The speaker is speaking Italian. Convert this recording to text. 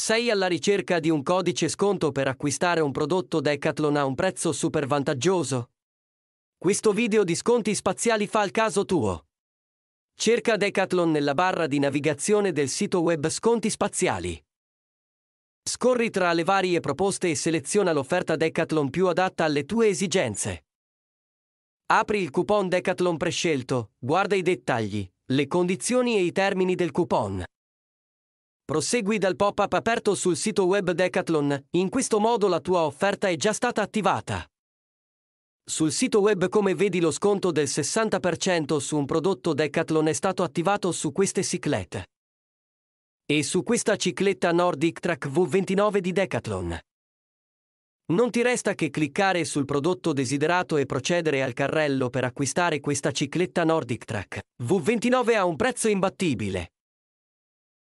Sei alla ricerca di un codice sconto per acquistare un prodotto Decathlon a un prezzo super vantaggioso? Questo video di sconti spaziali fa il caso tuo. Cerca Decathlon nella barra di navigazione del sito web Sconti Spaziali. Scorri tra le varie proposte e seleziona l'offerta Decathlon più adatta alle tue esigenze. Apri il coupon Decathlon prescelto, guarda i dettagli, le condizioni e i termini del coupon. Prosegui dal pop-up aperto sul sito web Decathlon, in questo modo la tua offerta è già stata attivata. Sul sito web come vedi lo sconto del 60% su un prodotto Decathlon è stato attivato su queste ciclette. E su questa cicletta Nordic Track V29 di Decathlon. Non ti resta che cliccare sul prodotto desiderato e procedere al carrello per acquistare questa cicletta Nordic Track. V29 a un prezzo imbattibile.